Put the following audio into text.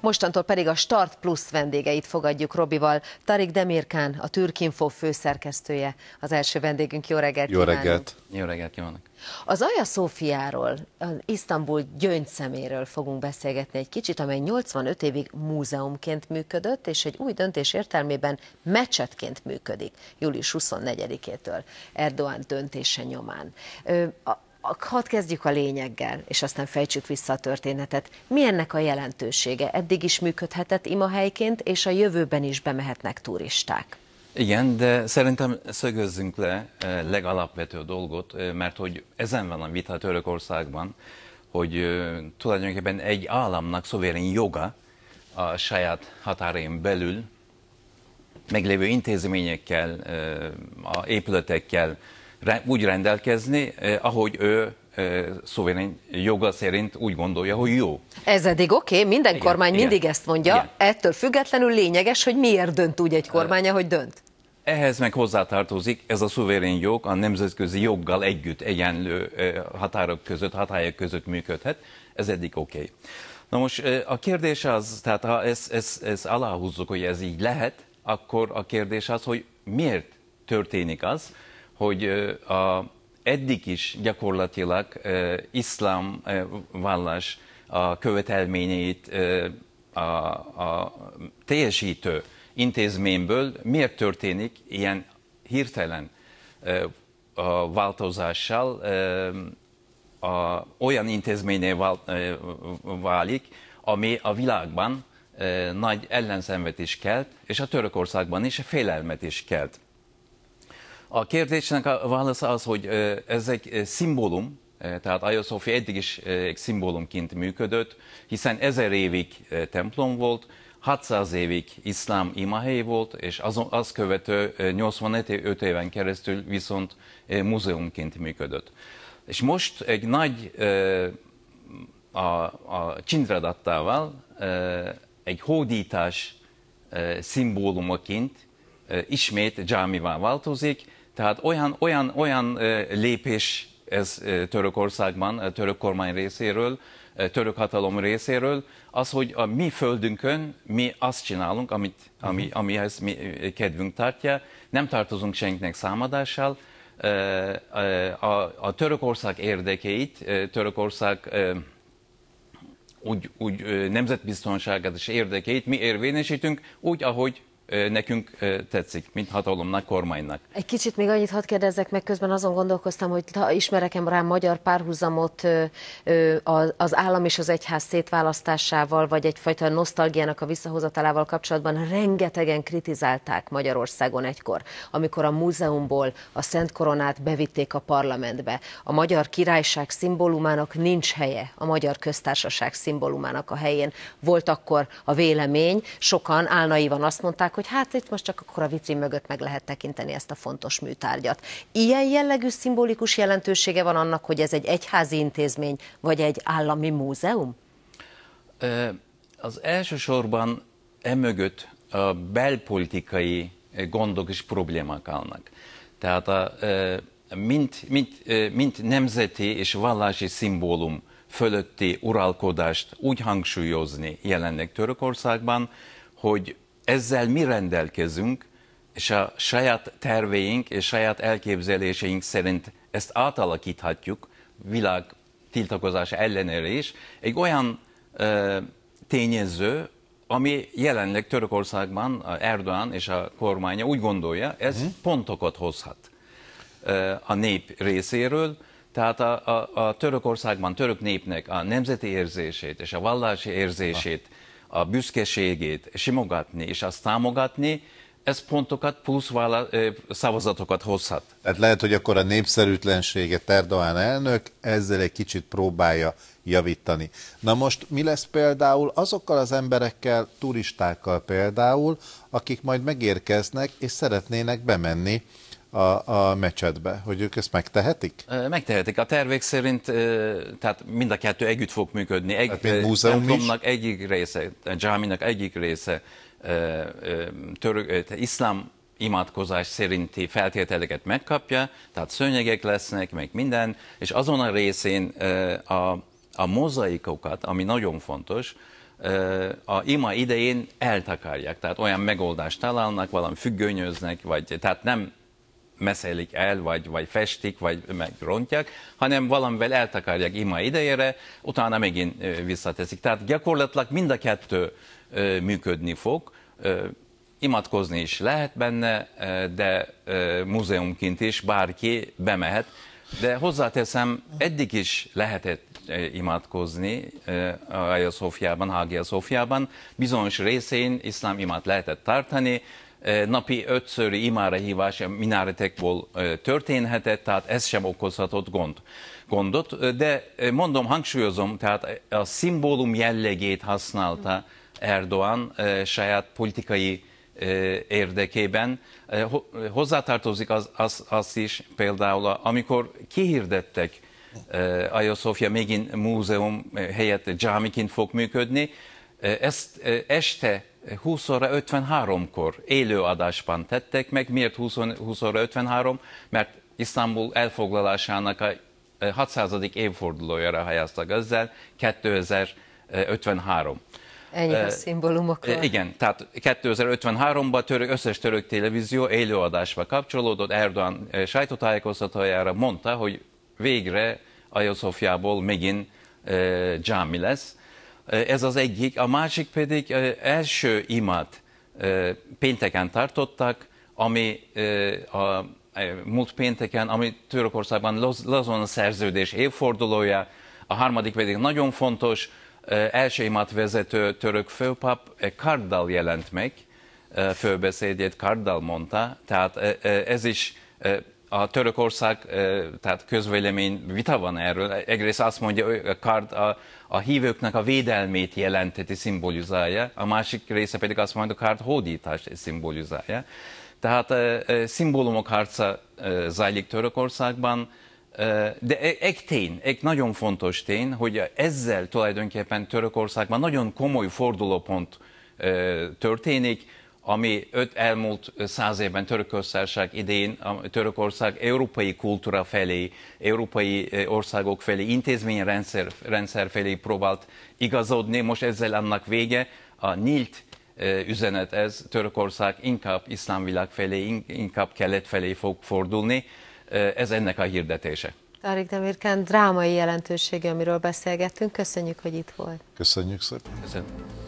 Mostantól pedig a Start Plus vendégeit fogadjuk Robival. Tarik Demirkán, a Türkinfo főszerkesztője, az első vendégünk. Jó reggelt Jó kívánunk. reggelt! Jó reggelt kívánok! Az Aja Szófiáról, az Isztambul gyöngyszeméről fogunk beszélgetni egy kicsit, amely 85 évig múzeumként működött, és egy új döntés értelmében mecsetként működik július 24-től Erdoğan döntése nyomán hadd kezdjük a lényeggel, és aztán fejtsük vissza a történetet. Mi ennek a jelentősége? Eddig is működhetett imahelyként, és a jövőben is bemehetnek turisták. Igen, de szerintem szögözzünk le eh, legalapvető dolgot, eh, mert hogy ezen van a vita Törökországban, hogy eh, tulajdonképpen egy államnak szuverén joga a saját határén belül meglévő intézményekkel, a épületekkel, úgy rendelkezni, eh, ahogy ő eh, szuverén joga szerint úgy gondolja, hogy jó. Ez eddig oké, okay, minden igen, kormány igen, mindig ezt mondja, igen. ettől függetlenül lényeges, hogy miért dönt úgy egy kormány, hogy dönt. Ehhez meg hozzátartozik ez a szuverén jog a nemzetközi joggal együtt egyenlő eh, határok között, hatályok között működhet, ez eddig oké. Okay. Na most a kérdés az, tehát ha ezt, ezt, ezt aláhúzzuk, hogy ez így lehet, akkor a kérdés az, hogy miért történik az, hogy a, eddig is gyakorlatilag e, iszlám e, vallás a követelményeit e, a, a teljesítő intézményből miért történik ilyen hirtelen e, a változással e, a, olyan intézményé vál, e, válik, ami a világban e, nagy ellenszenvet is kelt, és a Törökországban is félelmet is kelt. A kérdésnek a válasz az, hogy ez egy szimbólum, tehát Ayasofya eddig is egy szimbólumként működött, hiszen ezer évig templom volt, 600 évig iszlám imahely volt, és azon, az követő 85 éven keresztül viszont múzeumként működött. És most egy nagy a, a Csindradattával egy hódítás szimbólumaként ismét dzsámivá változik, tehát olyan, olyan, olyan lépés ez Törökországban, török kormány részéről, török hatalom részéről, az, hogy a mi földünkön mi azt csinálunk, amit, ami, mhm. amihez mi kedvünk tartja, nem tartozunk senkinek számadással, a, a Törökország érdekeit, Törökország úgy, úgy nemzetbiztonságát és érdekeit mi érvényesítünk, úgy, ahogy nekünk tetszik, mint hatalomnak, kormánynak. Egy kicsit még annyit hadd kérdezzek meg, közben azon gondolkoztam, hogy ha ismerek rá magyar párhuzamot az állam és az egyház szétválasztásával, vagy egyfajta nosztalgiának a visszahozatalával kapcsolatban rengetegen kritizálták Magyarországon egykor, amikor a múzeumból a Szent Koronát bevitték a parlamentbe. A magyar királyság szimbólumának nincs helye a magyar köztársaság szimbólumának a helyén. Volt akkor a vélemény, sokan álnaivan azt mondták, hogy hát itt most csak akkor a vitrin mögött meg lehet tekinteni ezt a fontos műtárgyat. Ilyen jellegű szimbolikus jelentősége van annak, hogy ez egy egyházi intézmény, vagy egy állami múzeum? Az elsősorban emögött a belpolitikai gondok és problémák állnak. Tehát a, mint, mint, mint nemzeti és vallási szimbólum fölötti uralkodást úgy hangsúlyozni jelenleg Törökországban, hogy ezzel mi rendelkezünk, és a saját terveink és saját elképzeléseink szerint ezt átalakíthatjuk, világ tiltakozás ellenére is, egy olyan ö, tényező, ami jelenleg Törökországban Erdoğan és a kormánya úgy gondolja, ez uh-huh. pontokat hozhat ö, a nép részéről. Tehát a, a, a Törökországban török népnek a nemzeti érzését és a vallási érzését, a büszkeségét simogatni és azt támogatni, ez pontokat, plusz vála, szavazatokat hozhat. Tehát lehet, hogy akkor a népszerűtlenséget Erdoğan elnök ezzel egy kicsit próbálja javítani. Na most mi lesz például azokkal az emberekkel, turistákkal például, akik majd megérkeznek és szeretnének bemenni a, a mecsetbe, hogy ők ezt megtehetik? Megtehetik. A tervek szerint tehát mind a kettő együtt fog működni. Egy, hát múzeum is? egyik része, dzsáminak egyik része török, iszlám imádkozás szerinti feltételeket megkapja, tehát szőnyegek lesznek, meg minden, és azon a részén a, a mozaikokat, ami nagyon fontos, a ima idején eltakarják, tehát olyan megoldást találnak, valami függönyöznek, vagy tehát nem meszelik el, vagy, vagy festik, vagy megrontják, hanem valamivel eltakarják ima idejére, utána megint visszateszik. Tehát gyakorlatilag mind a kettő működni fog. imatkozni is lehet benne, de múzeumként is bárki bemehet. De hozzáteszem, eddig is lehetett imádkozni Hagia Szófiában, Hagia Szófiában. Bizonyos részén iszlám imát lehetett tartani, Eh, napi ötszöri imára hívás mináretekból eh, történhetett, tehát ez sem okozhatott gond, gondot. Eh, de mondom, hangsúlyozom, tehát a szimbólum jellegét használta Erdoğan saját politikai érdekében. Hozzátartozik az, az, az is például, amikor kihirdettek Ayasofya megint múzeum helyett camiként fog működni, ezt este 20 óra 53-kor élő adásban tettek meg. Miért 20, 20 óra 53? Mert İstanbul elfoglalásának a 600. évfordulójára helyeztek ezzel 2053. Ennyi a szimbólumokról. E, igen, tehát 2053-ban török, összes török televízió élőadásba kapcsolódott. Erdoğan sajtótájékoztatójára mondta, hogy végre Ayasofyából megint e, dzsámi lesz. Eh, ez az egyik. A másik pedig eh, első imád eh, pénteken tartottak, ami a múlt pénteken, ami Törökországban Lazon szerződés évfordulója, a harmadik pedig nagyon fontos, első imád vezető török főpap Kardal jelent meg, főbeszédjét Kardal mondta, tehát ez is a Törökország, tehát közvélemény vita van erről. Egyrészt azt mondja, hogy a kard a, a hívőknek a védelmét jelenteti, szimbolizálja, a másik része pedig azt mondja, hogy a kard hódítást szimbolizálja. Tehát e, e, szimbólumok harca e, zajlik Törökországban, e, de egy tény, egy nagyon fontos tény, hogy ezzel tulajdonképpen Törökországban nagyon komoly fordulópont e, történik, ami öt elmúlt száz évben Törökország idén, Törökország európai kultúra felé, európai országok felé, intézményrendszer rendszer felé próbált igazodni, most ezzel annak vége, a nyílt üzenet ez, Törökország inkább iszlámvilág felé, inkább kelet felé fog fordulni, ez ennek a hirdetése. Tarik Demirkán drámai jelentősége, amiről beszélgettünk. Köszönjük, hogy itt volt. Köszönjük szépen. Köszönjük.